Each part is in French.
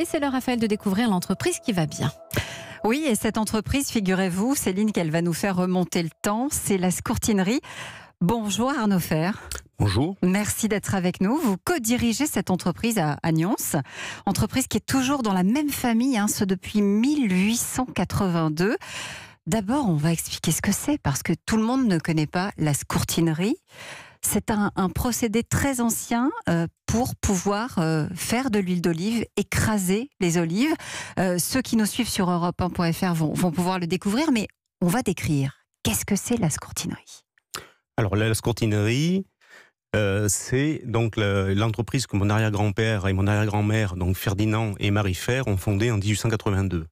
Et c'est l'heure, Raphaël, de découvrir l'entreprise qui va bien. Oui, et cette entreprise, figurez-vous, Céline, qu'elle va nous faire remonter le temps, c'est la Scourtinerie. Bonjour Arnaud Fer. Bonjour. Merci d'être avec nous. Vous co-dirigez cette entreprise à, à entreprise qui est toujours dans la même famille, hein, ce depuis 1882. D'abord, on va expliquer ce que c'est, parce que tout le monde ne connaît pas la scourtinerie. C'est un, procédé très ancien euh, pour pouvoir euh, faire de l'huile d'olive, écraser les olives. Euh, ceux qui nous suivent sur europe1.fr vont, pouvoir le découvrir, mais on va décrire. Qu'est-ce que c'est la scourtinerie Alors la scourtinerie, c'est donc l'entreprise que mon arrière-grand-père et mon arrière-grand-mère, donc Ferdinand et Marie Fer, ont fondée en 1882.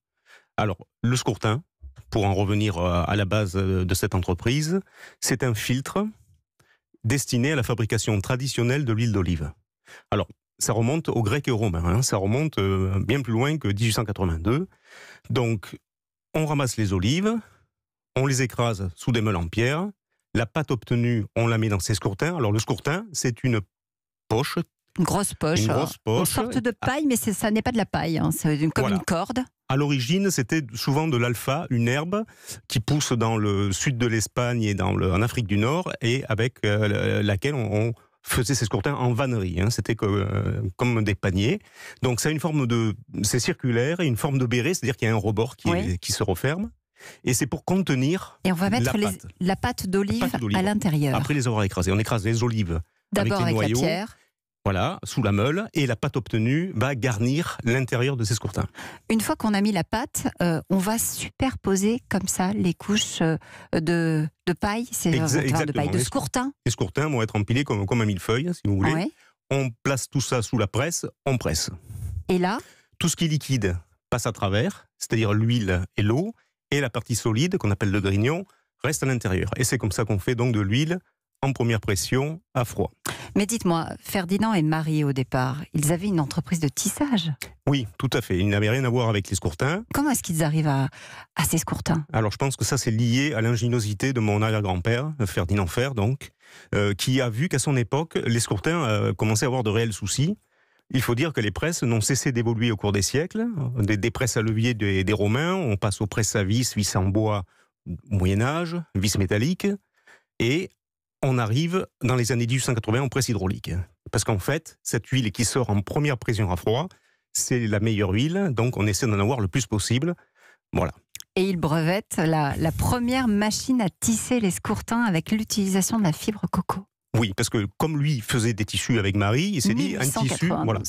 Alors, le scourtin, pour en revenir à la base de cette entreprise, c'est un filtre destinée à la fabrication traditionnelle de l'huile d'olive. Alors, ça remonte aux Grecs et aux Romains, hein. ça remonte euh, bien plus loin que 1882. Donc, on ramasse les olives, on les écrase sous des meules en pierre, la pâte obtenue, on la met dans ses scourtins. Alors, le scourtin, c'est une poche une grosse poche. Une hein. sorte de ah. paille, mais ça n'est pas de la paille. Hein. C'est comme une corde. À l'origine, c'était souvent de l'alpha, une herbe qui pousse dans le sud de l'Espagne et dans en Afrique du Nord, et avec euh, laquelle on, faisait ses scourtins en vannerie. Hein. C'était euh, comme, des paniers. Donc, ça une forme de. C'est circulaire et une forme de béret, c'est-à-dire qu'il y a un rebord qui, se referme. Et c'est pour contenir. Et on va mettre la, pâte. d'olive à l'intérieur. Après les avoir écrasées. On écrase les olives. D'abord avec, avec la pierre voilà, sous la meule, et la pâte obtenue va garnir l'intérieur de ces scourtins. Une fois qu'on a mis la pâte, euh, on va superposer comme ça les couches euh, de, paille, c'est enfin, de paille de scourtin. Les scourtins vont être empilés comme, comme un millefeuille, si vous voulez. On place tout ça sous la presse, on presse. Et là Tout ce qui est liquide passe à travers, c'est-à-dire l'huile et l'eau, et la partie solide, qu'on appelle le grignon, reste à l'intérieur. Et c'est comme ça qu'on fait donc de l'huile en première pression à froid. Mais dites-moi, Ferdinand et Marie, au départ, ils avaient une entreprise de tissage Oui, tout à fait. Ils n'avaient rien à voir avec les Scourtins. Comment est-ce qu'ils arrivent à, ces Scourtins Alors, je pense que ça, c'est lié à l'ingéniosité de mon arrière-grand-père, Ferdinand Fer, donc, euh, qui a vu qu'à son époque, les Scourtins euh, commençaient à avoir de réels soucis. Il faut dire que les presses n'ont cessé d'évoluer au cours des siècles. Des, presses à levier des, des, Romains, on passe aux presses à vis, vis en bois, Moyen Âge, vis métallique. Et on arrive dans les années 1880 en presse hydraulique. Parce qu'en fait, cette huile qui sort en première pression à froid, c'est la meilleure huile, donc on essaie d'en avoir le plus possible. Voilà. Et il brevette la, première machine à tisser les scourtins avec l'utilisation de la fibre coco. Oui, parce que comme lui faisait des tissus avec Marie, il s'est dit un tissu, voilà,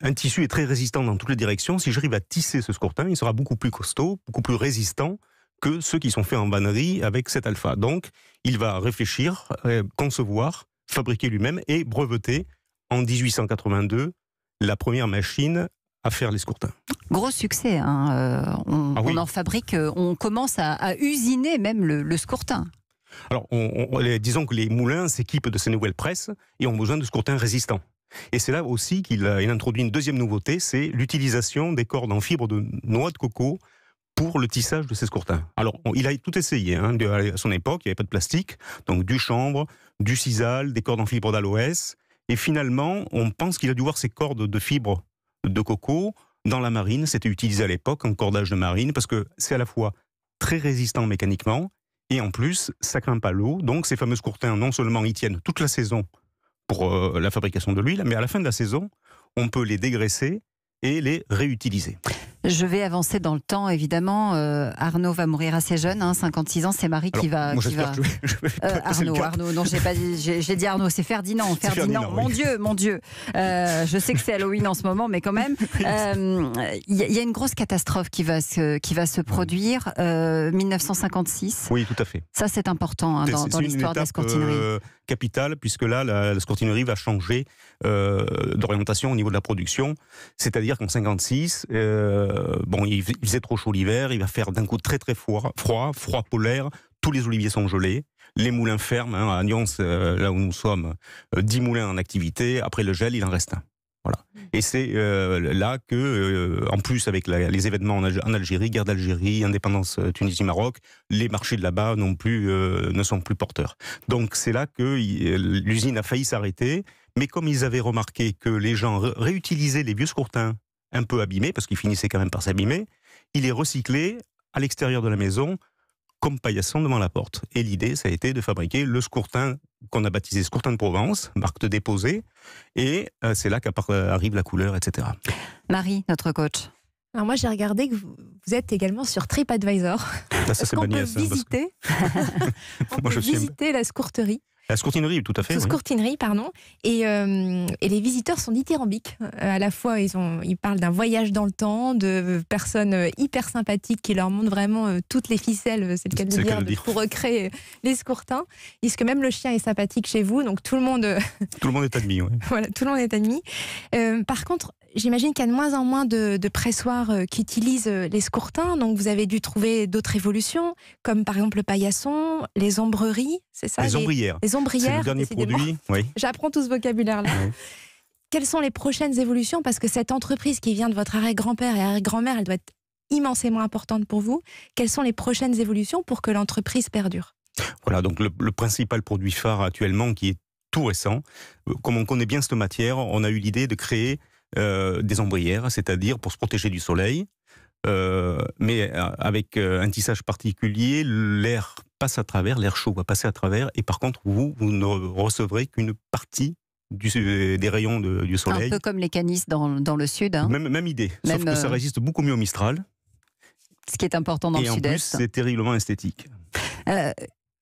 un tissu est très résistant dans toutes les directions. Si j'arrive à tisser ce scourtin, il sera beaucoup plus costaud, beaucoup plus résistant que ceux qui sont faits en vannerie avec cet alpha. Donc, il va réfléchir, euh, concevoir, fabriquer lui-même et breveter en 1882 la première machine à faire les l'escourtin. Gros succès. Hein, euh, ah on, en fabrique, euh, on commence à, usiner même le, le scourtin. Alors, disons que les moulins s'équipent de ces nouvelles presses et ont besoin de scourtins résistants. Et c'est là aussi qu'il introduit une deuxième nouveauté, c'est l'utilisation des cordes en fibre de noix de coco pour le tissage de ces courtins. Alors, il a tout essayé. Hein, à son époque, il n'y avait pas de plastique, donc du chanvre, du sisal, des cordes en fibre d'aloès. Et finalement, on pense qu'il a dû voir ces cordes de fibre de coco dans la marine. C'était utilisé à l'époque en cordage de marine parce que c'est à la fois très résistant mécaniquement et en plus, ça craint pas l'eau. Donc, ces fameux courtins, non seulement ils tiennent toute la saison pour euh, la fabrication de l'huile, mais à la fin de la saison, on peut les dégraisser et les réutiliser. Je vais avancer dans le temps, évidemment. Euh, Arnaud va mourir assez jeune, 56 hein, ans. C'est Marie qui va. Arnaud, Arnaud. Non, j'ai pas dit. J'ai dit Arnaud. C'est Ferdinand. Ferdinand. mon Dieu, mon Dieu. Euh, je sais que c'est Halloween en ce moment, mais quand même, il euh, y, a une grosse catastrophe qui va se qui va produire. 1956. Oui, tout à fait. Ça, c'est important hein, dans, l'histoire de la scortinerie. capitale, puisque là, la, scortinerie va changer d'orientation au niveau de la production. C'est-à-dire qu'en 56. Euh, bon, il, faisait trop chaud l'hiver, il va faire d'un coup très très froid, froid, froid polaire, tous les oliviers sont gelés, les moulins ferment, hein. à Nyons, euh, là où nous sommes, 10 euh, moulins en activité, après le gel, il en reste un. Voilà. Mmh. Et c'est là que, en plus avec les événements en, Algérie, guerre d'Algérie, indépendance Tunisie-Maroc, les marchés de là-bas ne sont plus porteurs. Donc c'est là que l'usine a failli s'arrêter, mais comme ils avaient remarqué que les gens réutilisaient les vieux scourtins un peu abîmé, parce qu'il finissait quand même par s'abîmer, il est recyclé à l'extérieur de la maison comme paillasson devant la porte. Et l'idée, ça a été de fabriquer le scourtin qu'on a baptisé scourtin de Provence, marque de déposé, et euh, c'est là qu'arrive euh, la couleur, etc. Marie, notre coach. Alors moi j'ai regardé que vous êtes également sur TripAdvisor. Ah, ça, Est-ce qu'on peut hein, visiter, on peut visiter la scourterie la scourtinerie, tout à fait. Scourtinerie, pardon. Euh, et, les visiteurs sont dithyrambiques. Euh, à la fois, ils, ont, ils parlent d'un voyage dans le temps, de personnes euh, hyper sympathiques qui leur montrent vraiment toutes les ficelles, c'est le cas de dire, pour recréer les scourtins. Ils disent que même le chien est sympathique chez vous, donc tout le monde. tout le monde est admis, oui. voilà, tout le monde est admis. par contre, j'imagine qu'il y a de moins en moins de, de pressoirs euh, qui utilisent euh, les scourtins, donc vous avez dû trouver d'autres évolutions, comme par exemple le paillasson, les ombreries, c'est ça Les ombrières. Les, ombrières. C'est le dernier produit, oui. J'apprends tout ce vocabulaire-là. Quelles sont les prochaines évolutions Parce que cette entreprise qui vient de votre arrêt grand père et arrêt grand mère elle doit être immensément importante pour vous. Quelles sont les prochaines évolutions pour que l'entreprise perdure Voilà, donc le principal produit phare actuellement qui est tout récent. Euh, comme on connaît bien cette matière, on a eu l'idée de créer euh, des ombrières, c'est-à-dire pour se protéger du soleil. Euh, mais euh, avec un tissage particulier, l'air passe à travers, l'air chaud va passer à travers, et par contre, vous, vous ne recevrez qu'une partie des rayons du soleil. Un peu comme les canisses dans, le sud. Hein. Même, idée, sauf que ça résiste beaucoup mieux au Mistral. Ce qui est important dans le sud-est. Et en plus, c'est terriblement esthétique.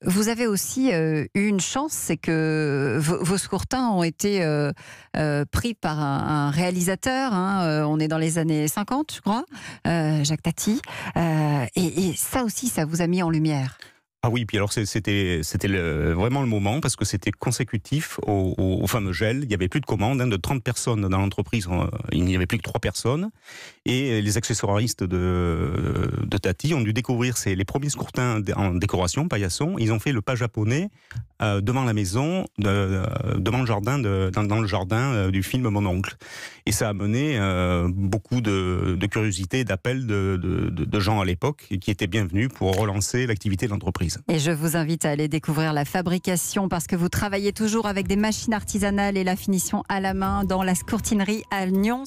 Vous avez aussi euh, eu une chance, c'est que vos Scourtins ont été euh, euh, pris par un, réalisateur, hein, on est dans les années 50 je crois, Jacques Tati, et ça aussi ça vous a mis en lumière. Ah oui, puis alors c'était c'était vraiment le moment parce que c'était consécutif au, fameux gel. Il y avait plus de commandes, hein, de 30 personnes dans l'entreprise, il n'y avait plus que trois personnes. Et les accessoiristes de, de Tati ont dû découvrir c'est les premiers courtins en décoration, paillasson. Ils ont fait le pas japonais euh, devant la maison, euh, devant le jardin, dans, le jardin euh, du film Mon oncle. Et ça a mené beaucoup de, curiosités, curiosité, d'appels de, de gens à l'époque qui étaient bienvenus pour relancer l'activité de l'entreprise. Et je vous invite à aller découvrir la fabrication parce que vous travaillez toujours avec des machines artisanales et la finition à la main dans la scourtinerie à Nyons.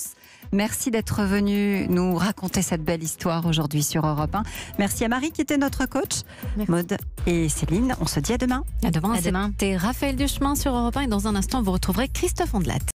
Merci d'être venu nous raconter cette belle histoire aujourd'hui sur Europe 1. Merci à Marie qui était notre coach. Mode et Céline, on se dit à demain. À demain, à C'était Raphaël Duchemin sur Europe 1 et dans un instant vous retrouverez Christophe Andelat.